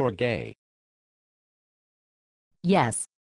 You're gay. Yes.